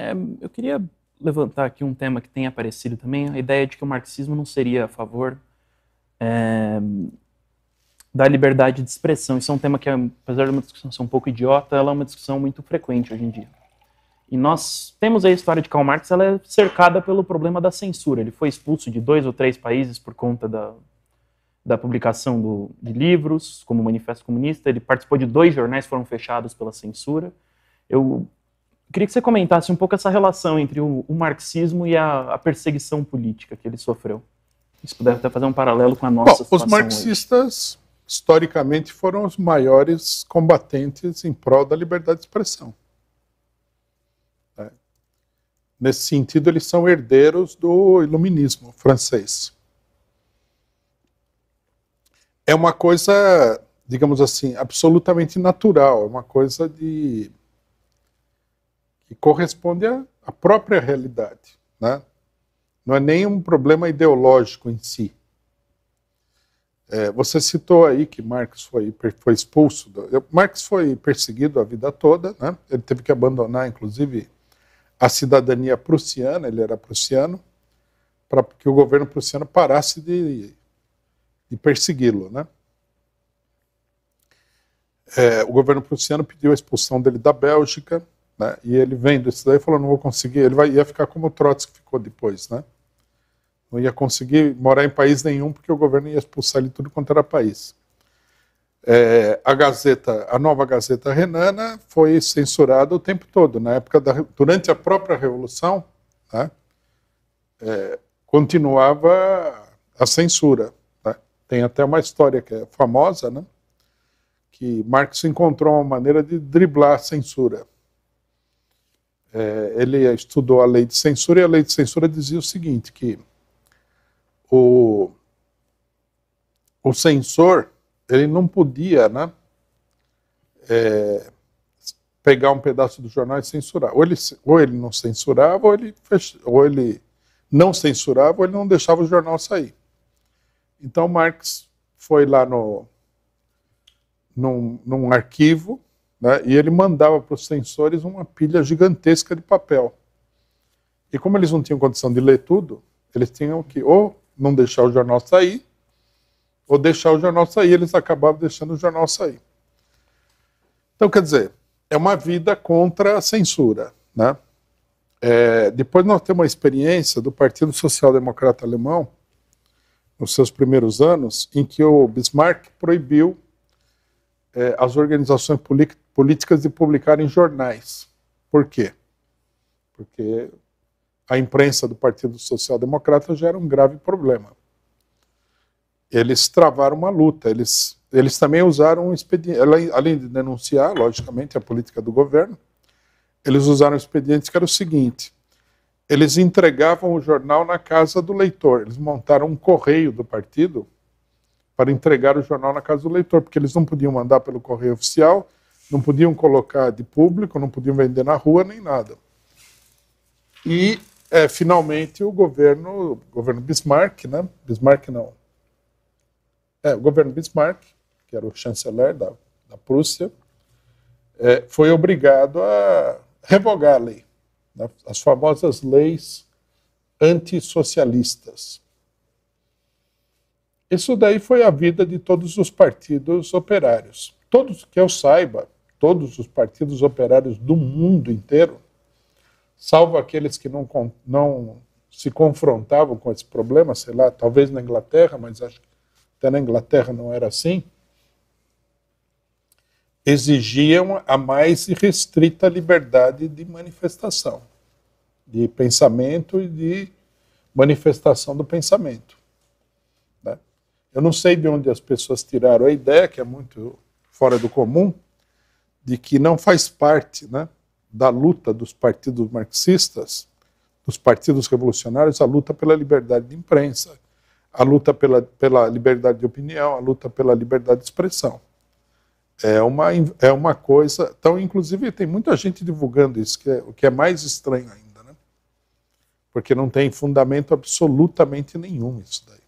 É, eu queria levantar aqui um tema que tem aparecido também, a ideia de que o marxismo não seria a favor é, da liberdade de expressão. Isso é um tema que, apesar de uma discussão ser um pouco idiota, ela é uma discussão muito frequente hoje em dia. E nós temos a história de Karl Marx, ela é cercada pelo problema da censura. Ele foi expulso de dois ou três países por conta da, da publicação do, de livros, como o Manifesto Comunista. Ele participou de dois jornais que foram fechados pela censura. Eu Queria que você comentasse um pouco essa relação entre o, o marxismo e a, a, perseguição política que ele sofreu. Isso puder até fazer um paralelo com a nossa Bom, Os marxistas, hoje. historicamente, foram os maiores combatentes em prol da liberdade de expressão. É. Nesse sentido, eles são herdeiros do iluminismo francês. É uma coisa digamos assim, absolutamente natural, é uma coisa de que corresponde à, à própria realidade. Né? Não é nenhum problema ideológico em si. É, você citou aí que Marx foi, foi expulso. Do, Marx foi perseguido a vida toda, né? ele teve que abandonar, inclusive, a cidadania prussiana, ele era prussiano, para que o governo prussiano parasse de, de persegui-lo. Né? É, o governo prussiano pediu a expulsão dele da Bélgica, né? E ele vendo isso daí falou, não vou conseguir, ele vai, ia ficar como o Trotsky ficou depois, né? Não ia conseguir morar em país nenhum porque o governo ia expulsar ele tudo quanto era país. É, a Gazeta, a nova Gazeta Renana foi censurada o tempo todo, na época da, durante a própria Revolução, né? é, continuava a censura. Né? Tem até uma história que é famosa, né? que Marx encontrou uma maneira de driblar a censura é, ele estudou a lei de censura e a lei de censura dizia o seguinte, que o, o censor, ele não podia né, é, pegar um pedaço do jornal e censurar. Ou ele, ou ele não censurava, ou ele, fech... ou ele não censurava, ou ele não deixava o jornal sair. Então Marx foi lá no, num, num arquivo né? E ele mandava para os sensores uma pilha gigantesca de papel. E como eles não tinham condição de ler tudo, eles tinham que ou não deixar o jornal sair, ou deixar o jornal sair, eles acabavam deixando o jornal sair. Então, quer dizer, é uma vida contra a censura. Né? É, depois nós temos uma experiência do Partido Social Democrata Alemão, nos seus primeiros anos, em que o Bismarck proibiu é, as organizações políticas de publicar em jornais. Por quê? Porque a imprensa do Partido Social Democrata já era um grave problema. Eles travaram uma luta, eles, eles também usaram um expediente, além de denunciar, logicamente, a política do governo, eles usaram um expediente que era o seguinte: eles entregavam o jornal na casa do leitor, eles montaram um correio do partido para entregar o jornal na casa do leitor, porque eles não podiam mandar pelo correio oficial, não podiam colocar de público, não podiam vender na rua nem nada. E é, finalmente o governo, o governo Bismarck, né? Bismarck não. É, o governo Bismarck, que era o chanceler da, da Prússia, é, foi obrigado a revogar a lei, né? as famosas leis antissocialistas. Isso daí foi a vida de todos os partidos operários. Todos que eu saiba, todos os partidos operários do mundo inteiro, salvo aqueles que não, não se confrontavam com esse problema, sei lá, talvez na Inglaterra, mas acho que até na Inglaterra não era assim, exigiam a mais restrita liberdade de manifestação, de pensamento e de manifestação do pensamento. Né? Eu não sei de onde as pessoas tiraram a ideia, que é muito fora do comum, de que não faz parte né, da luta dos partidos marxistas, dos partidos revolucionários, a luta pela liberdade de imprensa, a luta pela, pela liberdade de opinião, a luta pela liberdade de expressão. É uma, é uma coisa. Então, inclusive, tem muita gente divulgando isso, que é, o que é mais estranho ainda, né? porque não tem fundamento absolutamente nenhum isso daí.